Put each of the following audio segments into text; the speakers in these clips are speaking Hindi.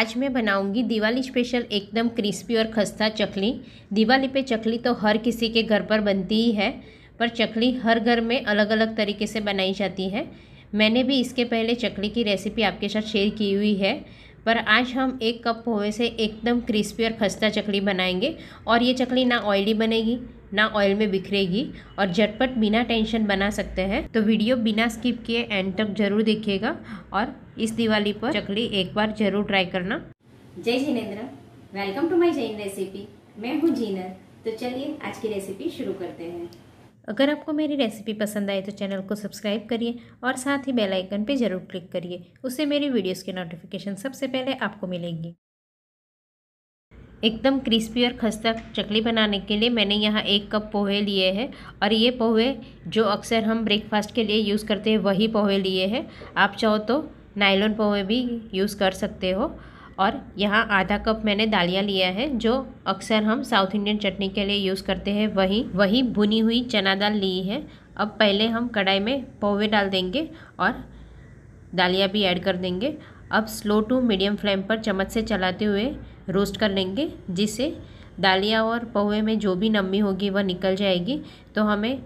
आज मैं बनाऊंगी दिवाली स्पेशल एकदम क्रिस्पी और खस्ता चकली दिवाली पे चकली तो हर किसी के घर पर बनती ही है पर चकली हर घर में अलग अलग तरीके से बनाई जाती है मैंने भी इसके पहले चकली की रेसिपी आपके साथ शेयर की हुई है पर आज हम एक कप पोहे से एकदम क्रिस्पी और खस्ता चकली बनाएंगे और ये चकली ना ऑयली बनेगी ना ऑयल में बिखरेगी और झटपट बिना टेंशन बना सकते हैं तो वीडियो बिना स्किप किए एंड तक जरूर देखिएगा और इस दिवाली पर चकली एक बार जरूर ट्राई करना जय जिनेन्द्र welcome to my Jain recipe मैं हूँ जीनर तो चलिए आज की रेसिपी शुरू करते हैं अगर आपको मेरी रेसिपी पसंद आए तो चैनल को सब्सक्राइब करिए और साथ ही बेल आइकन पर ज़रूर क्लिक करिए उससे मेरी वीडियोस के नोटिफिकेशन सबसे पहले आपको मिलेंगी एकदम क्रिस्पी और खस्ता चकली बनाने के लिए मैंने यहाँ एक कप पोहे लिए हैं और ये पोहे जो अक्सर हम ब्रेकफास्ट के लिए यूज़ करते हैं वही पोहे लिए हैं आप चाहो तो नायलॉन पोहे भी यूज़ कर सकते हो और यहाँ आधा कप मैंने दालिया लिया है जो अक्सर हम साउथ इंडियन चटनी के लिए यूज़ करते हैं वही वही भुनी हुई चना दाल ली है अब पहले हम कढ़ाई में पोहे डाल देंगे और दालिया भी ऐड कर देंगे अब स्लो टू मीडियम फ्लेम पर चम्मच से चलाते हुए रोस्ट कर लेंगे जिससे दालिया और पौवे में जो भी नमी होगी वह निकल जाएगी तो हमें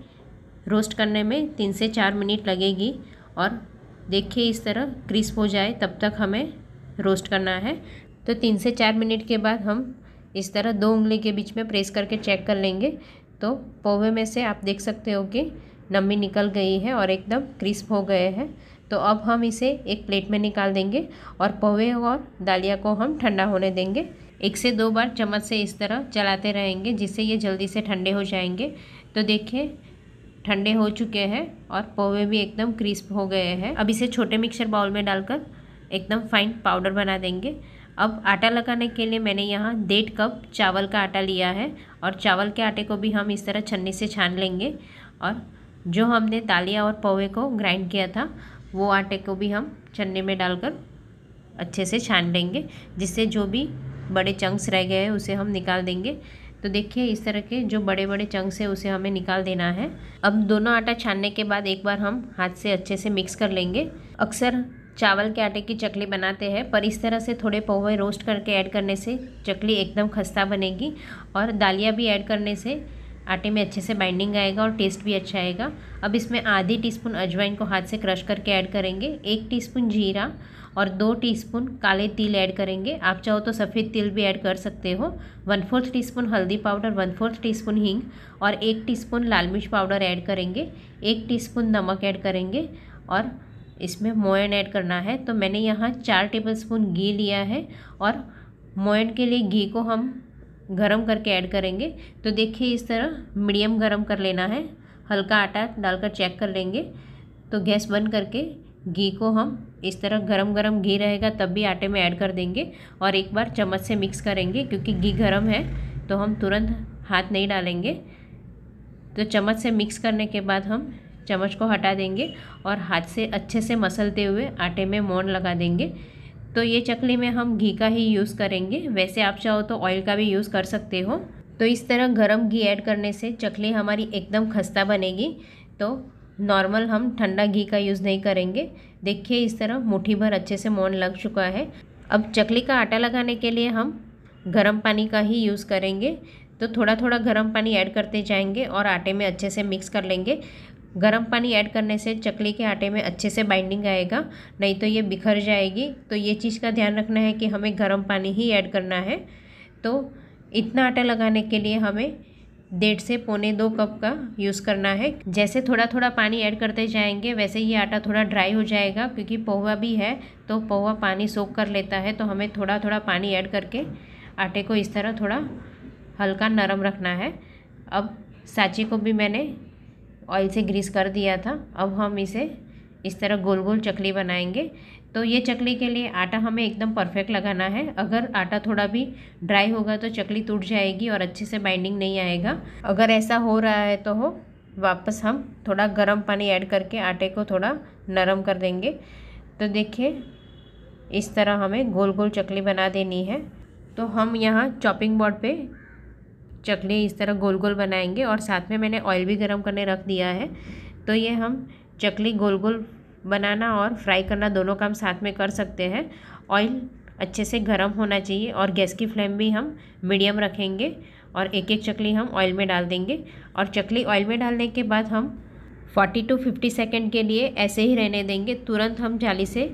रोस्ट करने में तीन से चार मिनट लगेगी और देखिए इस तरह क्रिस्प हो जाए तब तक हमें रोस्ट करना है तो तीन से चार मिनट के बाद हम इस तरह दो उंगली के बीच में प्रेस करके चेक कर लेंगे तो पौवे में से आप देख सकते हो कि नमी निकल गई है और एकदम क्रिस्प हो गए हैं तो अब हम इसे एक प्लेट में निकाल देंगे और पोहे और दालिया को हम ठंडा होने देंगे एक से दो बार चम्मच से इस तरह चलाते रहेंगे जिससे ये जल्दी से ठंडे हो जाएंगे तो देखिए ठंडे हो चुके हैं और पोहे भी एकदम क्रिस्प हो गए हैं अब इसे छोटे मिक्सर बाउल में डालकर एकदम फाइन पाउडर बना देंगे अब आटा लगाने के लिए मैंने यहाँ डेढ़ कप चावल का आटा लिया है और चावल के आटे को भी हम इस तरह छन्नी से छान लेंगे और जो हमने दालिया और पोहे को ग्राइंड किया था वो आटे को भी हम छन्ने में डालकर अच्छे से छान लेंगे जिससे जो भी बड़े चंक्स रह गए हैं उसे हम निकाल देंगे तो देखिए इस तरह के जो बड़े बड़े चंक्स है उसे हमें निकाल देना है अब दोनों आटा छानने के बाद एक बार हम हाथ से अच्छे से मिक्स कर लेंगे अक्सर चावल के आटे की चकली बनाते हैं पर इस तरह से थोड़े पोहे रोस्ट करके ऐड करने से चकली एकदम खस्ता बनेगी और दालिया भी ऐड करने से आटे में अच्छे से बाइंडिंग आएगा और टेस्ट भी अच्छा आएगा अब इसमें आधी टी स्पून अजवाइन को हाथ से क्रश करके ऐड करेंगे एक टी स्पून जीरा और दो टीस्पून काले तिल ऐड करेंगे आप चाहो तो सफ़ेद तिल भी ऐड कर सकते हो वन फोर्थ टीस्पून हल्दी पाउडर वन फोर्थ टीस्पून हींग और एक टीस्पून लाल मिर्च पाउडर ऐड करेंगे एक टीस्पून नमक ऐड करेंगे और इसमें मोयन ऐड करना है तो मैंने यहाँ चार टेबलस्पून घी लिया है और मोयन के लिए घी को हम गरम करके ऐड करेंगे तो देखिए इस तरह मीडियम गरम कर लेना है हल्का आटा डालकर चेक कर लेंगे तो गैस बंद करके घी को हम इस तरह गरम गरम घी रहेगा तब भी आटे में ऐड कर देंगे और एक बार चम्मच से मिक्स करेंगे क्योंकि घी गरम है तो हम तुरंत हाथ नहीं डालेंगे तो चम्मच से मिक्स करने के बाद हम चम्मच को हटा देंगे और हाथ से अच्छे से मसलते हुए आटे में मोन लगा देंगे तो ये चकली में हम घी का ही यूज़ करेंगे वैसे आप चाहो तो ऑयल का भी यूज़ कर सकते हो तो इस तरह गरम घी ऐड करने से चकली हमारी एकदम खस्ता बनेगी तो नॉर्मल हम ठंडा घी का यूज़ नहीं करेंगे देखिए इस तरह मुठ्ठी भर अच्छे से मोन लग चुका है अब चकली का आटा लगाने के लिए हम गर्म पानी का ही यूज़ करेंगे तो थोड़ा थोड़ा गर्म पानी ऐड करते जाएंगे और आटे में अच्छे से मिक्स कर लेंगे गर्म पानी ऐड करने से चकली के आटे में अच्छे से बाइंडिंग आएगा नहीं तो ये बिखर जाएगी तो ये चीज़ का ध्यान रखना है कि हमें गर्म पानी ही ऐड करना है तो इतना आटा लगाने के लिए हमें डेढ़ से पौने दो कप का यूज़ करना है जैसे थोड़ा थोड़ा पानी ऐड करते जाएंगे वैसे ये आटा थोड़ा ड्राई हो जाएगा क्योंकि पोहा भी है तो पोहा पानी सोख कर लेता है तो हमें थोड़ा थोड़ा पानी ऐड करके आटे को इस तरह थोड़ा हल्का नरम रखना है अब साची को भी मैंने ऑयल से ग्रीस कर दिया था अब हम इसे इस तरह गोल गोल चकली बनाएंगे तो ये चकली के लिए आटा हमें एकदम परफेक्ट लगाना है अगर आटा थोड़ा भी ड्राई होगा तो चकली टूट जाएगी और अच्छे से बाइंडिंग नहीं आएगा अगर ऐसा हो रहा है तो हो वापस हम थोड़ा गर्म पानी ऐड करके आटे को थोड़ा नरम कर देंगे तो देखिए इस तरह हमें गोल गोल चकली बना देनी है तो हम यहाँ चॉपिंग बोर्ड पे चकले इस तरह गोल गोल बनाएंगे और साथ में मैंने ऑयल भी गर्म करने रख दिया है तो ये हम चकली गोल गोल बनाना और फ्राई करना दोनों काम साथ में कर सकते हैं ऑयल अच्छे से गर्म होना चाहिए और गैस की फ्लेम भी हम मीडियम रखेंगे और एक एक चकली हम ऑयल में डाल देंगे और चकली ऑयल में डालने के बाद हम 40 टू 50 सेकेंड के लिए ऐसे ही रहने देंगे तुरंत हम जाली से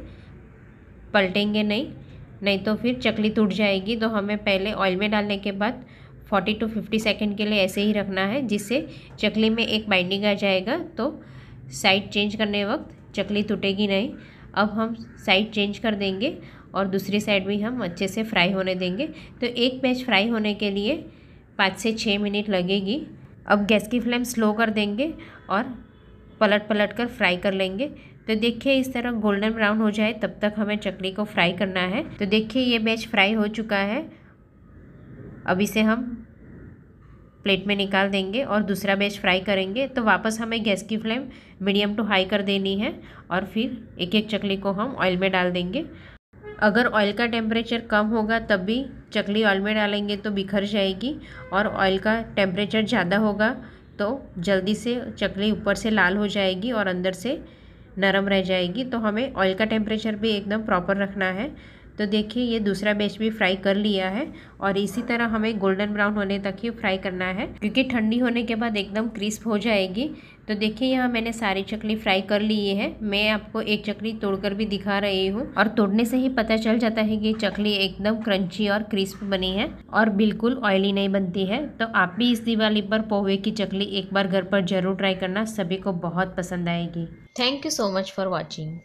पलटेंगे नहीं नहीं तो फिर चकली टूट जाएगी तो हमें पहले ऑयल में डालने के बाद फोर्टी टू फिफ्टी सेकेंड के लिए ऐसे ही रखना है जिससे चकली में एक बाइंडिंग आ जाएगा तो साइड चेंज करने वक्त चकली टूटेगी नहीं अब हम साइड चेंज कर देंगे और दूसरी साइड भी हम अच्छे से फ्राई होने देंगे तो एक बैच फ्राई होने के लिए पाँच से छः मिनट लगेगी अब गैस की फ्लेम स्लो कर देंगे और पलट पलट कर फ्राई कर लेंगे तो देखिए इस तरह गोल्डन ब्राउन हो जाए तब तक हमें चकली को फ्राई करना है तो देखिए ये बैच फ्राई हो चुका है अब इसे हम प्लेट में निकाल देंगे और दूसरा बैच फ्राई करेंगे तो वापस हमें गैस की फ्लेम मीडियम टू हाई कर देनी है और फिर एक एक चकली को हम ऑयल में डाल देंगे अगर ऑयल का टेम्परेचर कम होगा तब भी चकली ऑयल में डालेंगे तो बिखर जाएगी और ऑयल का टेम्परेचर ज़्यादा होगा तो जल्दी से चकली ऊपर से लाल हो जाएगी और अंदर से नरम रह जाएगी तो हमें ऑयल का टेम्परेचर भी एकदम प्रॉपर रखना है तो देखिए ये दूसरा बैच भी फ्राई कर लिया है और इसी तरह हमें गोल्डन ब्राउन होने तक ही फ्राई करना है क्योंकि ठंडी होने के बाद एकदम क्रिस्प हो जाएगी तो देखिए यहाँ मैंने सारी चकली फ्राई कर ली है मैं आपको एक चकली तोड़कर भी दिखा रही हूँ और तोड़ने से ही पता चल जाता है कि चकली एकदम क्रंची और क्रिस्प बनी है और बिल्कुल ऑयली नहीं बनती है तो आप भी इस दिवाली पर पोहे की चकली एक बार घर पर जरूर ट्राई करना सभी को बहुत पसंद आएगी thank you so much for watching